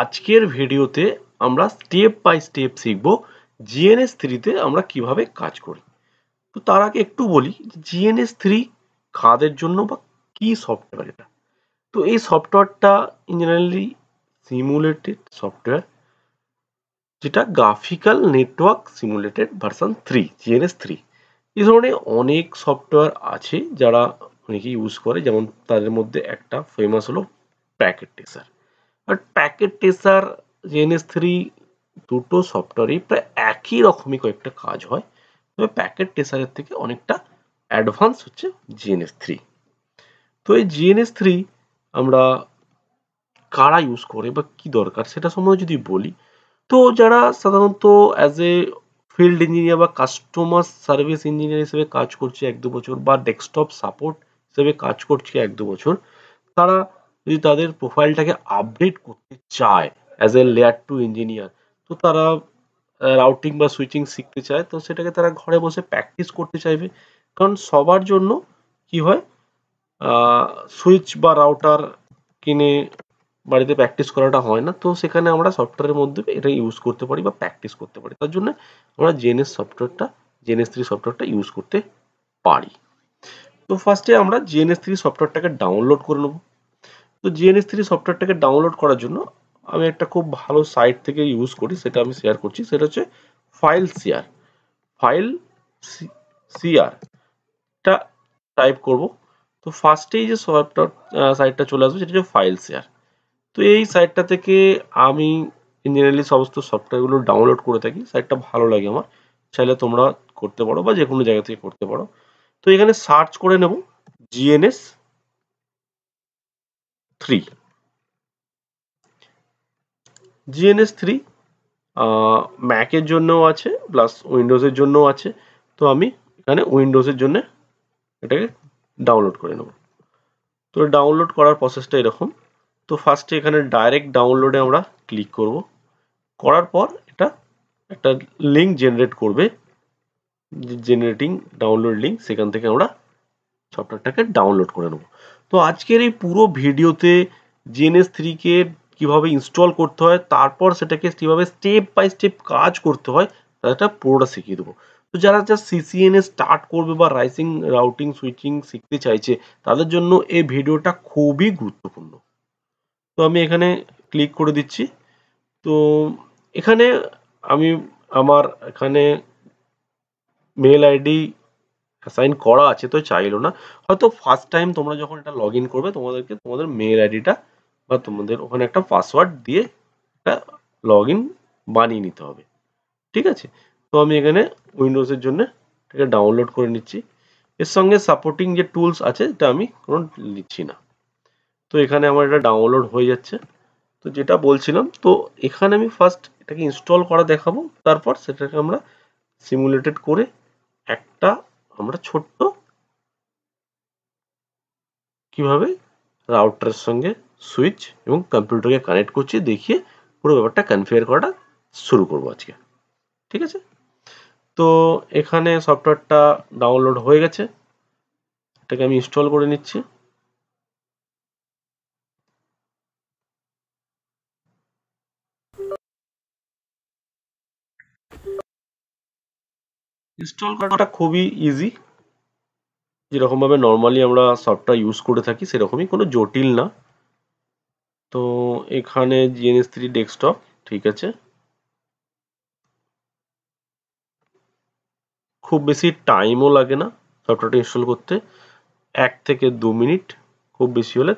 আজকের ভিডিওতে আমরা স্টেপ বাই স্টেপ শিখব জিএনএস থ্রিতে আমরা কিভাবে কাজ করি তো তার আগে একটু বলি জিএনএস থ্রি কাদের জন্য বা কি সফটওয়্যার এটা তো এই সফটওয়্যারটা ইঞ্জিনিয়ারলি সিমুলেটেড সফটওয়্যার যেটা graphical network simulated version three GNS three এই ধরনের অনেক সফটওয়্যার আছে যারা অনেকে ইউজ করে যেমন তাদের মধ্যে একটা ফেমাস হলো packet Tracer but packet Tracer GNS three দুটো সফটওয়্যারই প্রায় একই রকমই কয়েকটা কাজ হয় তবে প্যাকেট টেসারের থেকে অনেকটা অ্যাডভান্স হচ্ছে জিএনএস থ্রি তো এই জিএনএস থ্রি আমরা কারা ইউজ করে বা কি দরকার সেটা সম্বন্ধে যদি বলি তো যারা সাধারণত অ্যাজ এ ফিল্ড ইঞ্জিনিয়ার বা কাস্টমার সার্ভিস ইঞ্জিনিয়ার হিসেবে কাজ করছে এক দু বছর বা ডেস্কটপ সাপোর্ট হিসেবে কাজ করছে এক দু বছর তারা যদি তাদের প্রোফাইলটাকে আপডেট করতে চায় as a layer two engineer তো তারা রাউটিং বা সুইচিং শিখতে চায় তো সেটাকে তারা ঘরে বসে প্র্যাকটিস করতে চাইবে কারণ সবার জন্য কি হয় সুইচ বা রাউটার কিনে বাড়িতে প্র্যাকটিস করাটা হয় না তো সেখানে আমরা সফটওয়্যারের মধ্যে এটা ইউজ করতে পারি বা প্র্যাকটিস করতে পারি তার জন্য আমরা জেনেস সফটওয়্যারটা জেনেস থ্রি সফটওয়্যারটা ইউজ করতে পারি তো ফার্স্টে আমরা জেনেস থ্রি সফটওয়্যারটাকে ডাউনলোড করে নেবো তো জিএনএস থ্রি সফটওয়্যারটাকে ডাউনলোড করার জন্য আমি একটা খুব ভালো সাইট থেকে ইউজ করি সেটা আমি শেয়ার করছি সেটা হচ্ছে ফাইল শেয়ার ফাইল সিআরটা টাইপ করব তো ফার্স্টেই যে সফটওয়্যার সাইটটা চলে আসবে সেটা হচ্ছে ফাইল শেয়ার তো এই সাইটটা থেকে আমি জেনারেলি সমস্ত সফটওয়্যারগুলো ডাউনলোড করে থাকি সাইটটা ভালো লাগে আমার চাইলে তোমরা করতে পারো বা যে কোনো জায়গা থেকে করতে পারো তো এখানে সার্চ করে নেব জিএনএস 3 জিএনএস থ্রি ম্যাকের জন্যও আছে প্লাস উইন্ডোজের জন্যও আছে তো আমি এখানে উইন্ডোজের জন্য এটাকে ডাউনলোড করে নেব তো ডাউনলোড করার প্রসেসটা এরকম তো ফার্স্টে এখানে ডাইরেক্ট ডাউনলোডে আমরা ক্লিক করব করার পর এটা একটা লিঙ্ক জেনারেট করবে জেনারেটিং ডাউনলোড লিঙ্ক সেখান থেকে আমরা সফটওয়্যারটাকে ডাউনলোড করে নেব তো আজকের এই পুরো ভিডিওতে জিএনএস থ্রিকে কীভাবে ইনস্টল করতে হয় তারপর সেটাকে কীভাবে স্টেপ বাই স্টেপ কাজ করতে হয় তাদেরটা পুরোটা শিখিয়ে দেবো তো যারা যা সিসিএনএ স্টার্ট করবে বা রাইসিং রাউটিং সুইচিং শিখতে চাইছে তাদের জন্য এই ভিডিওটা খুবই গুরুত্বপূর্ণ তো আমি এখানে ক্লিক করে দিচ্ছি তো এখানে আমি আমার এখানে মেল আইডি অ্যাসাইন করা আছে তো চাইলো না হয়তো ফার্স্ট টাইম তোমরা যখন এটা লগ করবে তোমাদেরকে তোমাদের মেল আইডিটা বা তোমাদের ওখানে একটা পাসওয়ার্ড দিয়ে একটা লগ বানিয়ে নিতে হবে ঠিক আছে তো আমি এখানে উইন্ডোজের জন্য এটাকে ডাউনলোড করে নিচ্ছি এর সঙ্গে সাপোর্টিং যে টুলস আছে এটা আমি কোনো নিচ্ছি না তো এখানে আমার এটা ডাউনলোড হয়ে যাচ্ছে তো যেটা বলছিলাম তো এখানে আমি ফার্স্ট এটাকে ইনস্টল করা দেখাবো তারপর সেটাকে আমরা সিমুলেটেড করে একটা আমরা ছোট্ট কিভাবে রাউটারের সঙ্গে সুইচ এবং কম্পিউটারকে কানেক্ট করছি দেখিয়ে পুরো ব্যাপারটা কনফিগার করাটা শুরু করবো আজকে ঠিক আছে তো এখানে সফটওয়্যারটা ডাউনলোড হয়ে গেছে এটাকে আমি ইনস্টল করে নিচ্ছি ইনস্টল করাটা খুবই ইজি যেরকমভাবে নর্মালি আমরা সফটওয়্যার ইউজ করে থাকি সেরকমই কোনো জটিল না তো এখানে জিএনএস থ্রি ডেস্কটপ ঠিক আছে খুব বেশি টাইমও লাগে না সফটওয়্যারটা ইনস্টল করতে এক থেকে দু মিনিট খুব বেশি হলে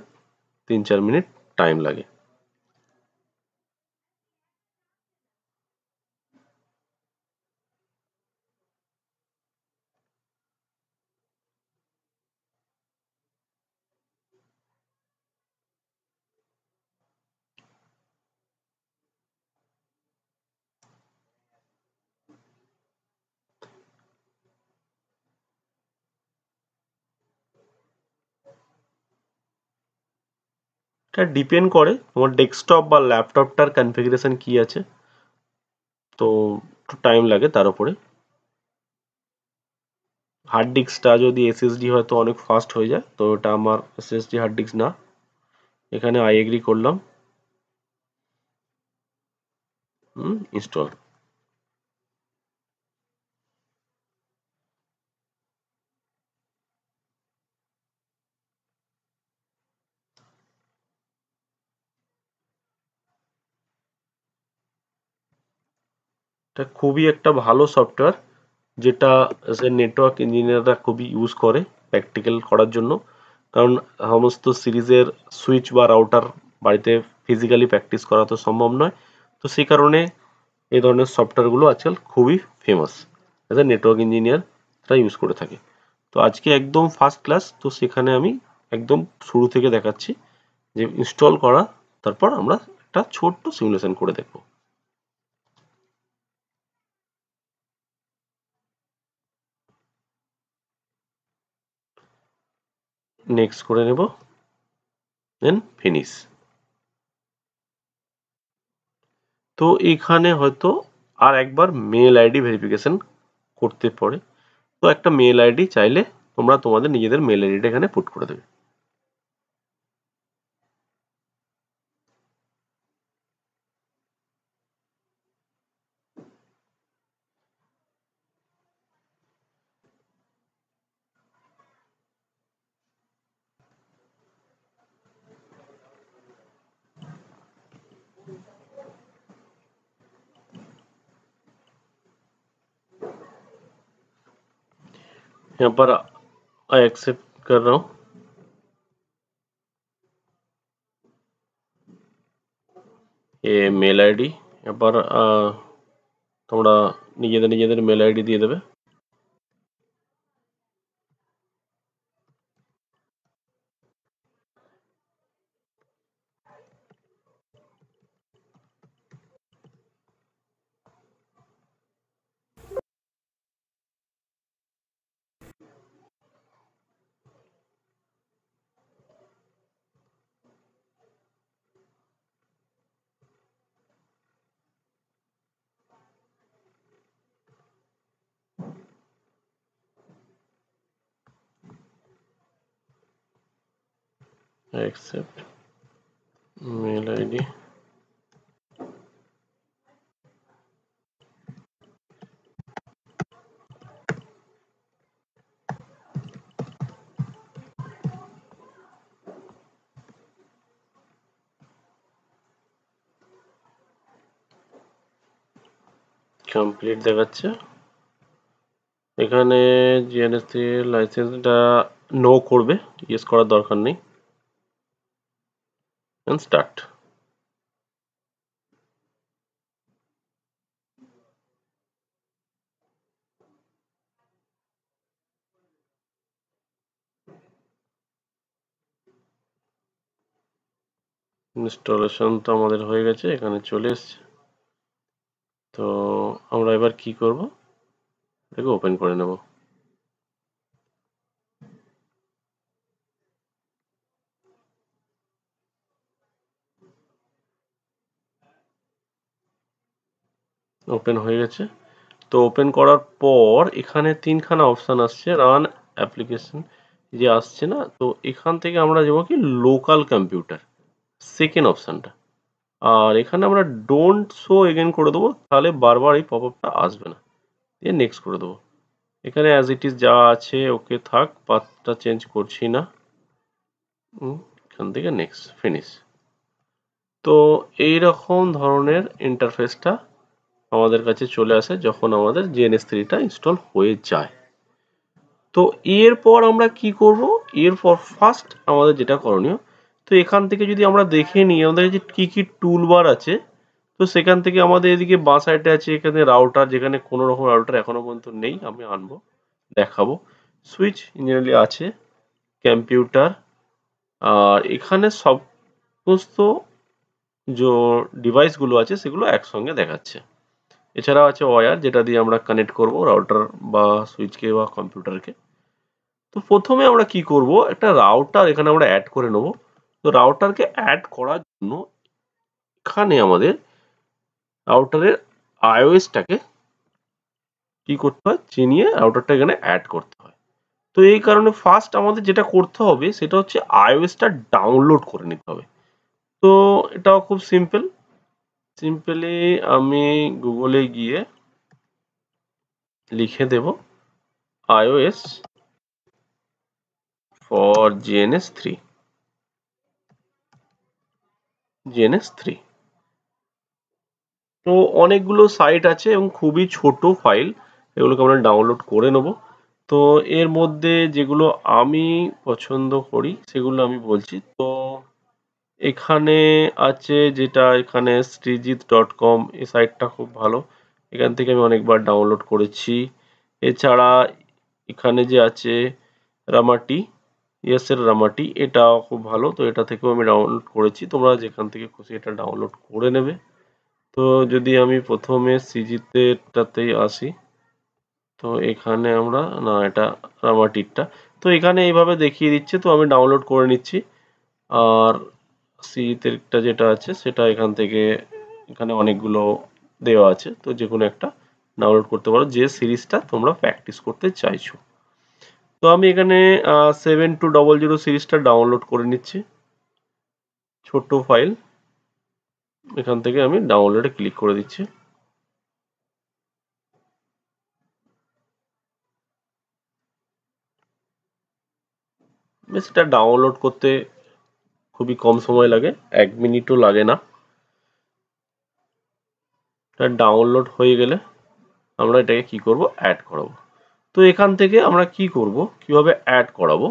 তিন চার মিনিট টাইম লাগে এটা ডিপেন্ড করে তোমার ডেস্কটপ বা ল্যাপটপটার কনফিগারেশন কি আছে তো একটু টাইম লাগে তার উপরে হার্ড ডিস্কটা যদি এসএসডি হয় তো অনেক ফাস্ট হয়ে যায় তো এটা আমার এসএসডি হার্ড ডিস্ক না এখানে আই এগ্রি করলাম ইনস্টল এটা খুবই একটা ভালো সফটওয়্যার যেটা নেটওয়ার্ক ইঞ্জিনিয়াররা খুবই ইউজ করে প্র্যাকটিক্যাল করার জন্য কারণ সমস্ত সিরিজের সুইচ বা রাউটার বাড়িতে ফিজিক্যালি প্র্যাকটিস করা তো সম্ভব নয় তো সেই কারণে এই ধরনের সফটওয়্যারগুলো আজকাল খুবই famous as a network engineer তারা ইউজ করে থাকে তো আজকে একদম ফার্স্ট ক্লাস তো সেখানে আমি একদম শুরু থেকে দেখাচ্ছি যে ইনস্টল করা তারপর আমরা একটা ছোট্ট সিমুলেশন করে দেখবো নেক্সট করে নেব দেন ফিনিশ তো এখানে হয়তো আর একবার মেল আইডি ভেরিফিকেশন করতে পড়ে তো একটা মেল আইডি চাইলে তোমরা তোমাদের নিজেদের মেল আইডিটা এখানে পুট করে দেবে यहाँ पर आई एक्सेप्ट कर रहा हूँ ये मेल आईडी यहाँ पर थोड़ा निजेद निजे मेल आईडी दिए देवे except mail id कंप्लीट দেখাচ্ছে এখানে জিএনএসটি লাইসেন্সটা নো করবে ইউজ করার দরকার নেই and start ইনস্টলেশন তো আমাদের হয়ে গেছে এখানে চলে এসছে তো আমরা এবার কি করব এটাকে ওপেন করে নেবো ওপেন হয়ে গেছে তো ওপেন করার পর এখানে তিনখানা অপশান আসছে রান অ্যাপ্লিকেশন যে আসছে না তো এখান থেকে আমরা যাবো কি লোকাল কম্পিউটার সেকেন্ড অপশানটা আর এখানে আমরা ডোন্ট শো এগেন করে দেবো তাহলে বারবার এই পপ আপটা আসবে না দিয়ে নেক্সট করে দেবো এখানে অ্যাজ ইট ইজ যা আছে ওকে থাক পাথটা চেঞ্জ করছি না এখান থেকে নেক্সট ফিনিশ তো এইরকম ধরনের ইন্টারফেসটা আমাদের কাছে চলে আসে যখন আমাদের জিএনএস থ্রিটা ইনস্টল হয়ে যায় তো এরপর আমরা কি করব এরপর ফার্স্ট আমাদের যেটা করণীয় তো এখান থেকে যদি আমরা দেখে নিই আমাদের যে কী কী টুল বার আছে তো সেখান থেকে আমাদের এদিকে বাঁ সাইডে আছে এখানে রাউটার যেখানে কোনো রকম রাউটার এখনও পর্যন্ত নেই আমি আনবো দেখাবো সুইচ ইঞ্জিনিয়ারলি আছে কম্পিউটার আর এখানে সমস্ত যে ডিভাইসগুলো আছে সেগুলো একসঙ্গে দেখাচ্ছে এছাড়াও আছে ওয়ার যেটা দিয়ে আমরা কানেক্ট করব রাউটার বা সুইচকে বা কম্পিউটারকে তো প্রথমে আমরা কি করব একটা রাউটার এখানে আমরা অ্যাড করে নেব তো রাউটারকে অ্যাড করার জন্য এখানে আমাদের রাউটারের আইওএসটাকে কি করতে হয় চিনিয়ে রাউটারটা এখানে অ্যাড করতে হয় তো এই কারণে ফার্স্ট আমাদের যেটা করতে হবে সেটা হচ্ছে আইওএসটা ডাউনলোড করে নিতে হবে তো এটাও খুব সিম্পল সিম্পলি আমি গুগলে গিয়ে লিখে দেব IOS for GNS three GNS three তো অনেকগুলো সাইট আছে এবং খুবই ছোট ফাইল এগুলোকে আমরা ডাউনলোড করে নেব তো এর মধ্যে যেগুলো আমি পছন্দ করি সেগুলো আমি বলছি তো এখানে আছে যেটা এখানে শ্রীজিৎ ডট কম এই সাইটটা খুব ভালো এখান থেকে আমি অনেকবার ডাউনলোড করেছি এছাড়া এখানে যে আছে রামাটি ইয়েসের রামাটি এটা খুব ভালো তো এটা থেকেও আমি ডাউনলোড করেছি তোমরা যেখান থেকে খুশি এটা ডাউনলোড করে নেবে তো যদি আমি প্রথমে সিজিতেটাতেই আসি তো এখানে আমরা না এটা রামাটিরটা তো এখানে এইভাবে দেখিয়ে দিচ্ছে তো আমি ডাউনলোড করে নিচ্ছি আর সিতেরটা যেটা আছে সেটা এখান থেকে এখানে অনেকগুলো দেওয়া আছে তো যে কোনো একটা ডাউনলোড করতে পারো যে সিরিজটা তোমরা প্র্যাকটিস করতে চাইছো তো আমি এখানে সেভেন টু ডবল জিরো সিরিজটা ডাউনলোড করে নিচ্ছি ছোট্ট ফাইল এখান থেকে আমি ডাউনলোডে ক্লিক করে দিচ্ছি সেটা ডাউনলোড করতে খুবই কম সময় লাগে এক মিনিটও লাগে না এটা ডাউনলোড হয়ে গেলে আমরা এটাকে কি করব অ্যাড করাবো তো এখান থেকে আমরা কি করব কিভাবে অ্যাড করাবো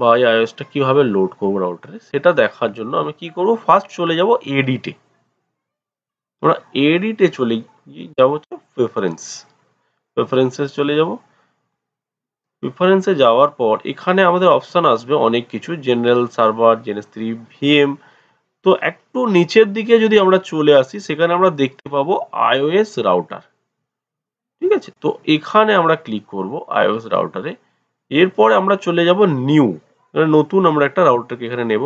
বা এই আইওসটা কীভাবে লোড করবো রাউটারে সেটা দেখার জন্য আমি কি করব ফার্স্ট চলে যাব এডিটে আমরা এডিটে চলে যাবো হচ্ছে প্রেফারেন্স প্রেফারেন্সে চলে যাব প্রিফারেন্সে যাওয়ার পর এখানে আমাদের অপশান আসবে অনেক কিছু জেনারেল সার্ভার জেনে থ্রি ভিএম তো একটু নিচের দিকে যদি আমরা চলে আসি সেখানে আমরা দেখতে পাবো আইওএস রাউটার ঠিক আছে তো এখানে আমরা ক্লিক করব আইওএস রাউটারে এরপরে আমরা চলে যাব নিউ নতুন আমরা একটা রাউটারকে এখানে নেব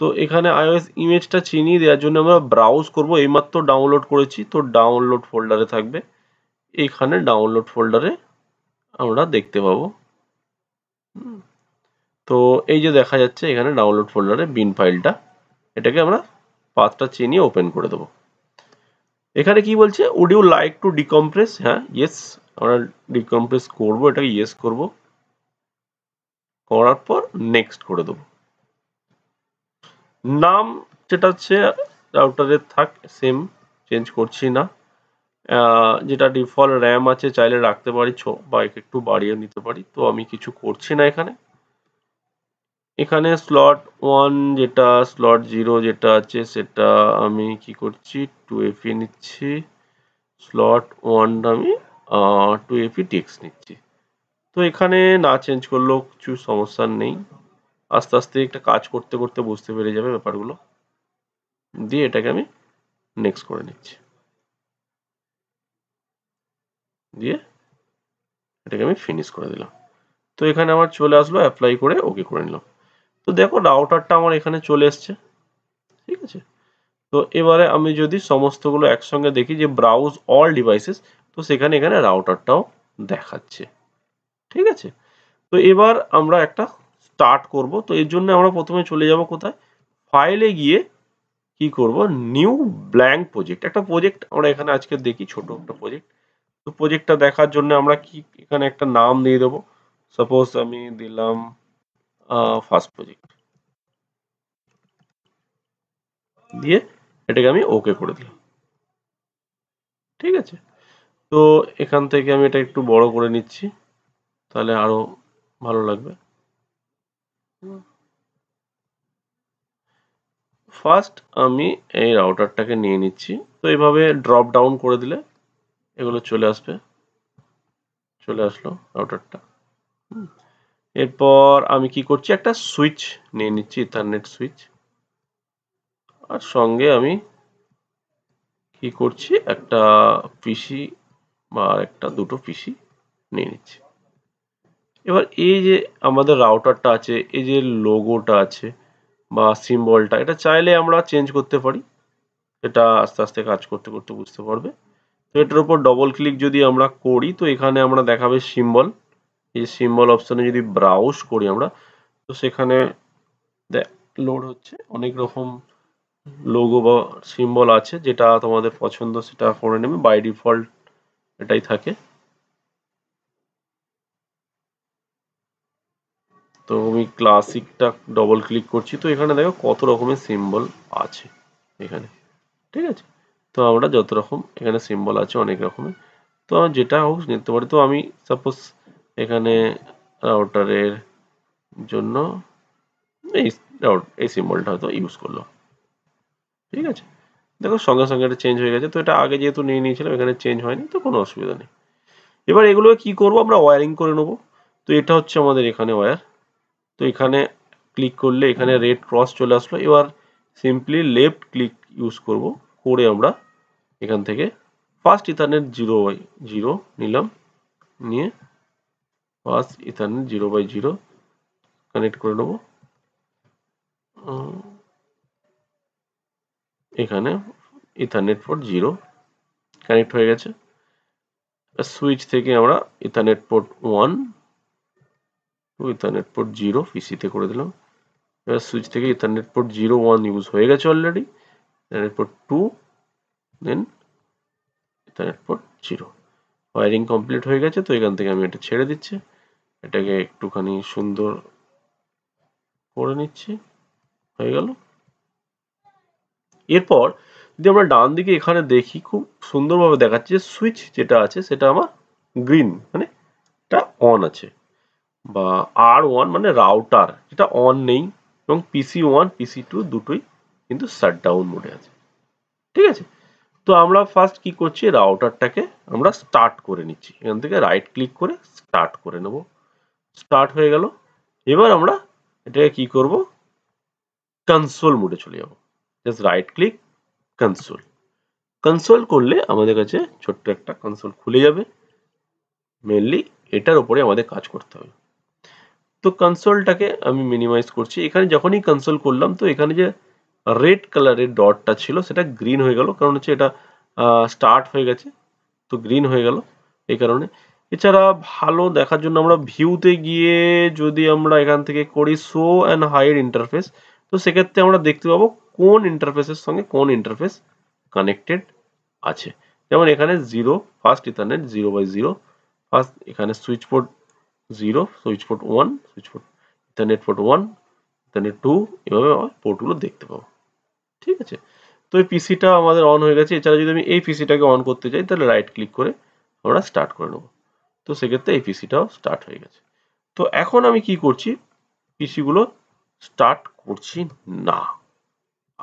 তো এখানে আইওএস ইমেজটা চিনিয়ে দেওয়ার জন্য আমরা ব্রাউজ করবো এইমাত্র ডাউনলোড করেছি তো ডাউনলোড ফোল্ডারে থাকবে এখানে ডাউনলোড ফোল্ডারে আমরা দেখতে পাবো তো এই যে দেখা যাচ্ছে এখানে ডাউনলোড ফোল্ডারে বিন ফাইলটা এটাকে আমরা পাথটা চিনিয়ে ওপেন করে দেবো এখানে কি বলছে would you like to decompress হ্যাঁ ইয়েস আমরা ডিকম্প্রেস করব এটাকে ইয়েস করব করার পর নেক্সট করে দেব নাম যেটা হচ্ছে রাউটারের থাক সেম চেঞ্জ করছি না যেটা ডিফল্ট র্যাম আছে চাইলে রাখতে পারি ছ বা একটু বাড়িয়ে নিতে পারি তো আমি কিছু করছি না এখানে এখানে স্লট ওয়ান যেটা স্লট জিরো যেটা আছে সেটা আমি কি করছি টু এফি e নিচ্ছি স্লট ওয়ানটা আমি টু এফি টিক্স নিচ্ছি তো এখানে না চেঞ্জ করলেও কিছু সমস্যা নেই আস্তে আস্তে একটা কাজ করতে করতে বুঝতে পেরে যাবে ব্যাপারগুলো দিয়ে এটাকে আমি নেক্সট করে নিচ্ছি দিয়ে এটাকে আমি ফিনিশ করে দিলাম তো এখানে আমার চলে আসলো অ্যাপ্লাই করে ওকে করে নিলাম তো দেখো রাউটারটা আমার এখানে চলে এসছে ঠিক আছে তো এবারে আমি যদি সমস্তগুলো একসঙ্গে দেখি যে ব্রাউজ অল ডিভাইসেস তো সেখানে এখানে রাউটারটাও দেখাচ্ছে ঠিক আছে তো এবার আমরা একটা স্টার্ট করব তো এর জন্য আমরা প্রথমে চলে যাব কোথায় ফাইলে গিয়ে কি করব নিউ ব্ল্যাঙ্ক প্রজেক্ট একটা প্রজেক্ট আমরা এখানে আজকে দেখি ছোট একটা প্রজেক্ট তো প্রজেক্টটা দেখার জন্য আমরা কি এখানে একটা নাম দিয়ে দেবো সাপোজ আমি দিলাম ফার্স্ট প্রজেক্ট দিয়ে এটাকে আমি ওকে করে দিলাম ঠিক আছে তো এখান থেকে আমি এটা একটু বড় করে নিচ্ছি তাহলে আরো ভালো লাগবে ফার্স্ট আমি এই রাউটারটাকে নিয়ে নিচ্ছি তো এইভাবে ড্রপ ডাউন করে দিলে এগুলো চলে আসবে চলে আসলো রাউটারটা এরপর আমি কি করছি একটা সুইচ নিয়ে নিচ্ছি ইথারনেট সুইচ আর সঙ্গে আমি কি করছি একটা পিসি বা একটা দুটো পিসি নিয়ে নিচ্ছি এবার এই যে আমাদের রাউটারটা আছে এই যে লোগোটা আছে বা সিম্বলটা এটা চাইলে আমরা চেঞ্জ করতে পারি এটা আস্তে আস্তে কাজ করতে করতে বুঝতে পারবে তো এটার উপর ডবল ক্লিক যদি আমরা করি তো এখানে আমরা দেখাবে সিম্বল এই সিম্বল অপশানে যদি ব্রাউজ করি আমরা তো সেখানে লোড হচ্ছে অনেক রকম লোগো বা সিম্বল আছে যেটা তোমাদের পছন্দ সেটা করে নেবে বাই ডিফল্ট এটাই থাকে তো আমি ক্লাসিকটা ডবল ক্লিক করছি তো এখানে দেখো কত রকমের সিম্বল আছে এখানে ঠিক আছে তো আমরা যত রকম এখানে সিম্বল আছে অনেক রকমের তো যেটা হোক নিতে পারি তো আমি সাপোজ এখানে রাউটারের জন্য এই রাউট এই সিম্বলটা হয়তো ইউজ করলো ঠিক আছে দেখো সঙ্গে সঙ্গে এটা চেঞ্জ হয়ে গেছে তো এটা আগে যেহেতু নিয়ে নিয়েছিলাম এখানে চেঞ্জ হয়নি তো কোনো অসুবিধা নেই এবার এগুলো কি করব আমরা ওয়ারিং করে নেব তো এটা হচ্ছে আমাদের এখানে ওয়্যার তো এখানে ক্লিক করলে এখানে রেড ক্রস চলে আসলো এবার সিম্পলি লেফট ক্লিক ইউজ করব করে আমরা এখান থেকে first ethernet zero by zero নিলাম নিয়ে first ethernet zero by zero connect করে নেব এখানে ইথারনেট পোর্ট জিরো কানেক্ট হয়ে গেছে সুইচ থেকে আমরা ethernet port one two ethernet port zero পিসিতে করে দিলাম এবার সুইচ থেকে ethernet port zero one use হয়ে গেছে already ethernet port two then তার আউটপুট জিরো ওয়ারিং কমপ্লিট হয়ে গেছে তো এখান থেকে আমি এটা ছেড়ে দিচ্ছি এটাকে একটুখানি সুন্দর করে নিচ্ছি হয়ে গেল এরপর যদি আমরা ডান দিকে এখানে দেখি খুব সুন্দরভাবে দেখাচ্ছে যে সুইচ যেটা আছে সেটা আমার গ্রিন মানে এটা অন আছে বা আর ওয়ান মানে রাউটার এটা অন নেই এবং পিসি ওয়ান পিসি টু দুটোই কিন্তু শাট ডাউন মোডে আছে ঠিক আছে তো আমরা ফার্স্ট কি করছি রাউটারটাকে আমরা স্টার্ট করে নিচ্ছি এখান থেকে রাইট ক্লিক করে স্টার্ট করে নেব স্টার্ট হয়ে গেল এবার আমরা এটাকে কি করব কনসোল মোডে চলে যাব just right click console console করলে আমাদের কাছে ছোট্ট একটা কনসোল খুলে যাবে মেনলি এটার উপরে আমাদের কাজ করতে হবে তো কনসোলটাকে আমি মিনিমাইজ করছি এখানে যখনই কনসোল করলাম তো এখানে যে রেড কালারের ডটটা ছিল সেটা গ্রিন হয়ে গেল কারণ হচ্ছে এটা স্টার্ট হয়ে গেছে তো গ্রিন হয়ে গেল এই কারণে এছাড়া ভালো দেখার জন্য আমরা ভিউতে গিয়ে যদি আমরা এখান থেকে করি শো অ্যান্ড হাইড ইন্টারফেস তো সেক্ষেত্রে আমরা দেখতে পাবো কোন ইন্টারফেসের সঙ্গে কোন ইন্টারফেস কানেক্টেড আছে যেমন এখানে zero first ethernet zero by zero first এখানে switch port zero switch port one switch port ethernet port one ethernet two এভাবে আমরা পোর্টগুলো দেখতে পাবো ঠিক আছে তো এই পিসিটা আমাদের অন হয়ে গেছে এছাড়া যদি আমি এই পিসিটাকে অন করতে চাই তাহলে রাইট ক্লিক করে আমরা স্টার্ট করে নেবো তো সেক্ষেত্রে এই পিসিটাও স্টার্ট হয়ে গেছে তো এখন আমি কি করছি পিসিগুলো স্টার্ট করছি না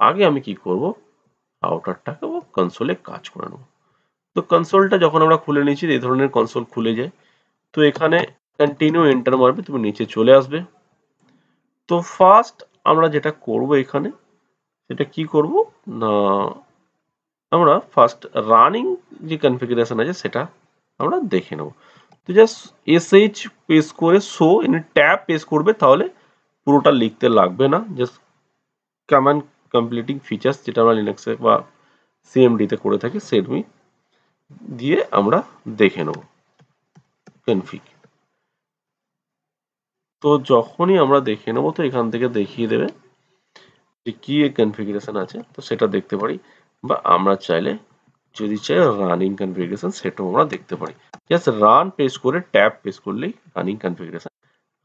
আগে আমি কি করব আউটারটাকে ও কনসোলে কাজ করে নেব তো কনসোলটা যখন আমরা খুলে নিয়েছি এই ধরনের কনসোল খুলে যায় তো এখানে কন্টিনিউ এন্টার মারবে তুমি নিচে চলে আসবে তো ফার্স্ট আমরা যেটা করব এখানে এটা কি করব না আমরা ফার্স্ট রানিং যে কনফিগারেশন আছে সেটা আমরা দেখে নেব তো জাস্ট এসএইচ পেস করে শো ইন ট্যাব পেস করবে তাহলে পুরোটা লিখতে লাগবে না জাস্ট কমান কমপ্লিটিং ফিচার্স যেটা আমরা লিনাক্সে বা সিএমডিতে করে থাকি সেটমি দিয়ে আমরা দেখে নেব কনফিগ তো যখনই আমরা দেখে নেব তো এখান থেকে দেখিয়ে দেবে যে কি কনফিগারেশন আছে তো সেটা দেখতে পারি বা আমরা চাইলে যদি চাই রানিং কনফিগারেশন সেটাও আমরা দেখতে পারি জাস্ট রান পেস করে ট্যাব পেস করলেই রানিং কনফিগারেশন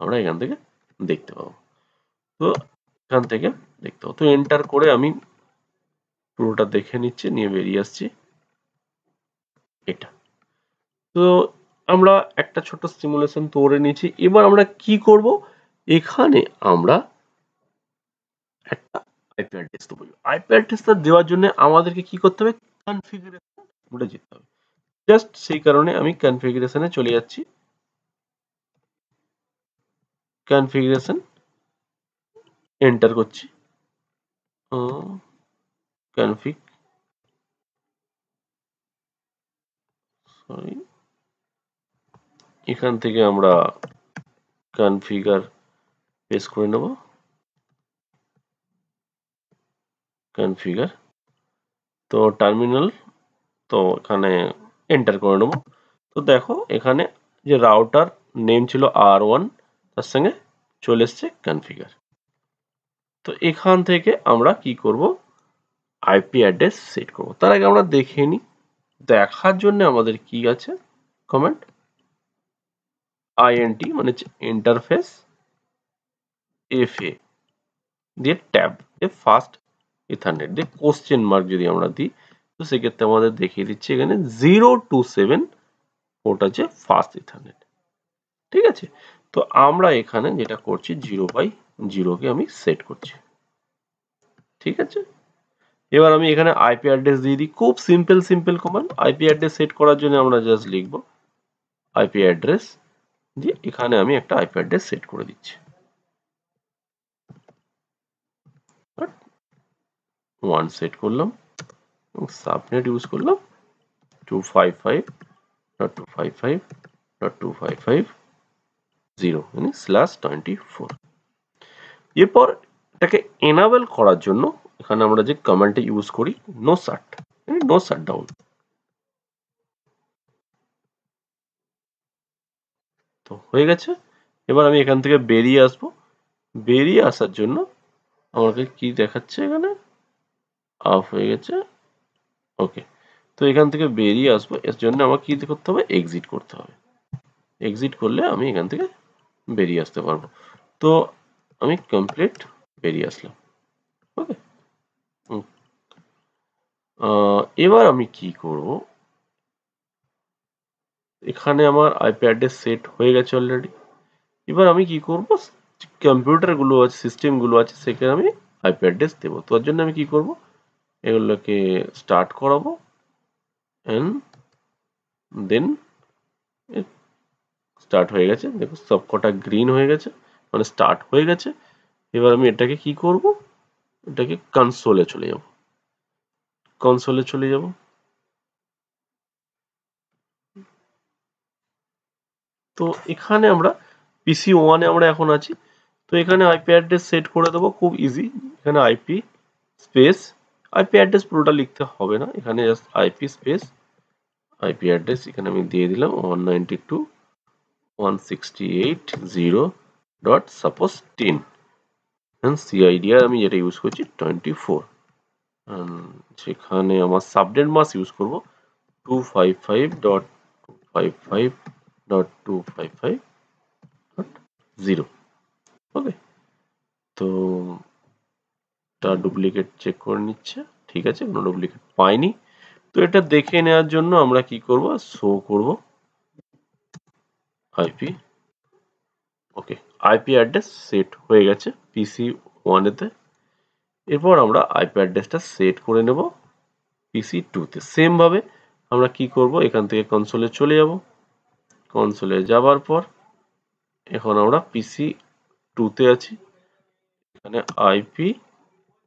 আমরা এখান থেকে দেখতে পাবো তো এখান থেকে দেখতে পাবো তো এন্টার করে আমি পুরোটা দেখে নিচ্ছি নিয়ে বেরিয়ে আসছি এটা তো আমরা একটা ছোট সিমুলেশন তোরে নিয়েছি এবার আমরা কি করব এখানে আমরা একটা আইপিএল টেস্ট দেবো আইপিএল টেস্টটা দেওয়ার জন্য আমাদেরকে কি করতে হবে কনফিগারেশন মোডে যেতে হবে জাস্ট সেই কারণে আমি কনফিগারেশনে চলে যাচ্ছি কনফিগারেশন এন্টার করছি কনফিগ সরি এখান থেকে আমরা কনফিগার পেস্ট করে নেবো কনফিগার তো টার্মিনাল তো এখানে এন্টার করে নেব তো দেখো এখানে যে রাউটার নেম ছিল আর ওয়ান তার সঙ্গে চলে এসছে কনফিগার তো এখান থেকে আমরা কি করব আইপি অ্যাড্রেস সেট করব তার আগে আমরা দেখে নিই দেখার জন্য আমাদের কি আছে কমেন্ট আইএনটি মানে ইন্টারফেস এফ এ দিয়ে ট্যাব দিয়ে ফার্স্ট ইথারনেট দিয়ে কোশ্চেন মার্ক যদি আমরা দিই তো সেক্ষেত্রে আমাদের দেখিয়ে দিচ্ছে এখানে জিরো টু সেভেন ওটা হচ্ছে ফার্স্ট ইথারনেট ঠিক আছে তো আমরা এখানে যেটা করছি জিরো বাই জিরোকে আমি সেট করছি ঠিক আছে এবার আমি এখানে আইপি অ্যাড্রেস দিয়ে দিই খুব simple simple command IP address set করার জন্য আমরা জাস্ট লিখব আইপি অ্যাড্রেস দিয়ে এখানে আমি একটা আইপি অ্যাড্রেস সেট করে দিচ্ছি ওয়ান সেট করলাম সাবনেট ইউজ করলাম two five five dot two five five two five five zero মানে স্ল্যাশ টোয়েন্টি ফোর এরপর এটাকে এনাবেল করার জন্য এখানে আমরা যে কমান্ডটা ইউজ করি no shut no shut down তো হয়ে গেছে এবার আমি এখান থেকে বেরিয়ে আসব বেরিয়ে আসার জন্য আমাকে কি দেখাচ্ছে এখানে অফ হয়ে গেছে ওকে তো এখান থেকে বেরিয়ে আসবো এর জন্য আমার কী করতে হবে এক্সিট করতে হবে এক্সিট করলে আমি এখান থেকে বেরিয়ে আসতে পারবো তো আমি কমপ্লিট বেরিয়ে আসলাম ওকে এবার আমি কি করব এখানে আমার আইপ্যাডে সেট হয়ে গেছে অলরেডি এবার আমি কি করব কম্পিউটারগুলো আছে সিস্টেমগুলো আছে সেখানে আমি আইপ্যাড ডেস্ক দেবো তোর জন্য আমি কি করবো এগুলোকে স্টার্ট করাবো অ্যান্ড দেন স্টার্ট হয়ে গেছে দেখো সব কটা গ্রিন হয়ে গেছে মানে স্টার্ট হয়ে গেছে এবার আমি এটাকে কি করব এটাকে কনসোলে চলে যাব কনসোলে চলে যাব তো এখানে আমরা পিসি ওয়ানে আমরা এখন আছি তো এখানে আইপি অ্যাড্রেস সেট করে দেবো খুব ইজি এখানে আইপি স্পেস আইপি অ্যাড্রেস পুরোটা লিখতে হবে না এখানে just IP space IP address এখানে আমি দিয়ে দিলাম one ninety two one sixty eight zero dot suppose ten CIDR আমি যেটা ইউজ করছি টোয়েন্টি ফোর সেখানে আমার সাবডেট মাস ইউজ করব two five five dot two five five dot two five five dot zero okay তো একটা duplicate check করে নিচ্ছে ঠিক আছে কোনো ডুপ্লিকেট পাইনি তো এটা দেখে নেওয়ার জন্য আমরা কি করব শো করব IP okay IP address set হয়ে গেছে পিসি ওয়ানেতে এরপর আমরা আইপি অ্যাড্রেসটা সেট করে নেব পিসি টুতে সেমভাবে আমরা কি করব এখান থেকে কনসোলে চলে যাব কনসোলে যাবার পর এখন আমরা পিসি টুতে আছি এখানে আইপি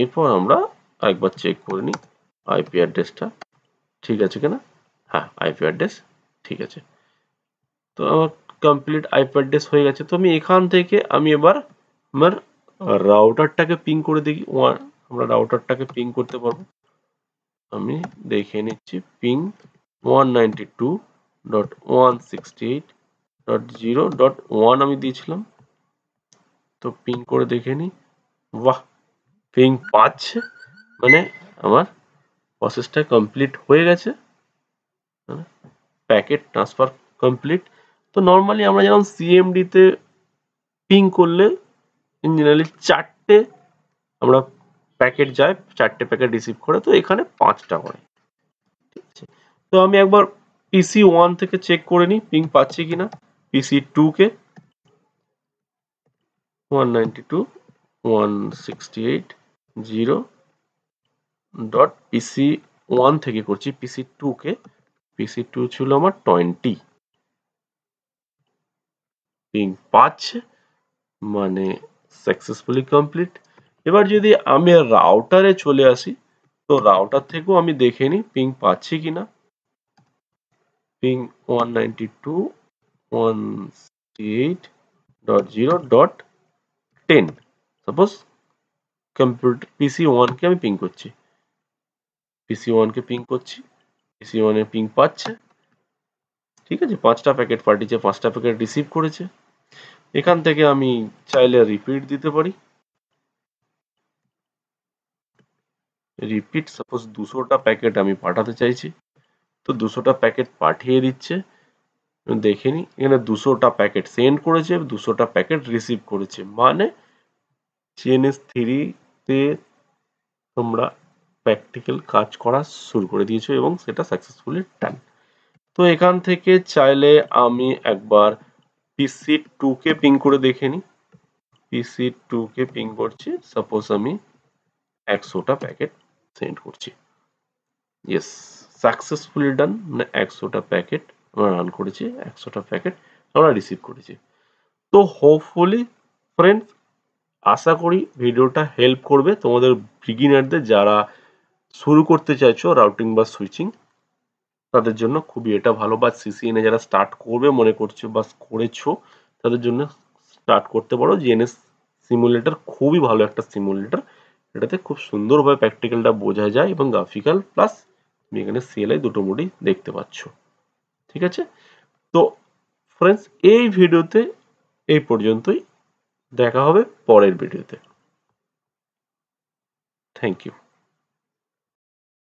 এরপর আমরা একবার চেক করে নিই আইপি অ্যাড্রেসটা ঠিক আছে কিনা হ্যাঁ আইপি অ্যাড্রেস ঠিক আছে তো আমার কমপ্লিট আইপি অ্যাড্রেস হয়ে গেছে তো আমি এখান থেকে আমি এবার আমার রাউটারটাকে পিং করে দেখি ওয়ান আমরা রাউটারটাকে পিং করতে পারবো আমি দেখে নিচ্ছি ping one ninety two dot one sixty eight dot zero dot one আমি দিয়েছিলাম তো পিং করে দেখে নিই বাহ পেইং পাচ্ছে মানে আমার প্রসেসটা কমপ্লিট হয়ে গেছে প্যাকেট ট্রান্সফার কমপ্লিট তো নর্মালি আমরা যেমন সিএমডিতে পিং করলে জেনারেলি চারটে আমরা প্যাকেট যায় চারটে প্যাকেট রিসিভ করে তো এখানে পাঁচটা করে ঠিক আছে তো আমি একবার পিসি ওয়ান থেকে চেক করে নিই পিং পাচ্ছি কিনা পিসি টু কে one ninety two one sixty eight zero dot PC one থেকে করছি পিসি টু কে পিসি টু ছিল আমার টোয়েন্টি পিং পাঁচ মানে সাকসেসফুলি কমপ্লিট এবার যদি আমি রাউটারে চলে আসি তো রাউটার থেকেও আমি দেখে নিই পিং পাচ্ছি কিনা ping one ninety two one eight dot zero dot ten suppose computer PC ওয়ানকে আমি পিং করছি পিসি ওয়ানকে পিং করছি পিসি ওয়ানে পিং পাচ্ছে ঠিক আছে পাঁচটা প্যাকেট পাঠিয়েছে পাঁচটা প্যাকেট রিসিভ করেছে এখান থেকে আমি চাইলে রিপিট দিতে পারি রিপিট সাপোজ দুশোটা প্যাকেট আমি পাঠাতে চাইছি তো দুশোটা প্যাকেট পাঠিয়ে দিচ্ছে দেখে নিই এখানে দুশোটা প্যাকেট সেন্ড করেছে দুশোটা প্যাকেট রিসিভ করেছে মানে এস থ্রি এর তোমরা প্র্যাকটিক্যাল কাজ করা শুরু করে দিয়েছো এবং সেটা সাকসেসফুলি ডান তো এখান থেকে চাইলে আমি একবার পিসি টুকে পিং করে দেখে নিই পিসি টুকে পিং করছি সাপোজ আমি একশোটা প্যাকেট সেন্ড করছি ইয়েস সাকসেসফুলি ডান মানে একশোটা প্যাকেট আমরা রান করেছি একশোটা প্যাকেট আমরা রিসিভ করেছি তো হোপফুলি ফ্রেন্ডস আশা করি ভিডিওটা হেল্প করবে তোমাদের বিগিনারদের যারা শুরু করতে চাইছো রাউটিং বা সুইচিং তাদের জন্য খুবই এটা ভালো বা সিসিএনএ যারা স্টার্ট করবে মনে করছো বা করেছো তাদের জন্য স্টার্ট করতে পারো জিএনএস সিমুলেটার খুবই ভালো একটা সিমুলেটার এটাতে খুব সুন্দরভাবে প্র্যাকটিক্যালটা বোঝা যায় এবং গ্রাফিক্যাল প্লাস তুমি এখানে সিএলআই দুটো মুডি দেখতে পাচ্ছ ঠিক আছে তো ফ্রেন্ডস এই ভিডিওতে এই পর্যন্তই দেখা হবে পরের ভিডিওতে থ্যাংক ইউ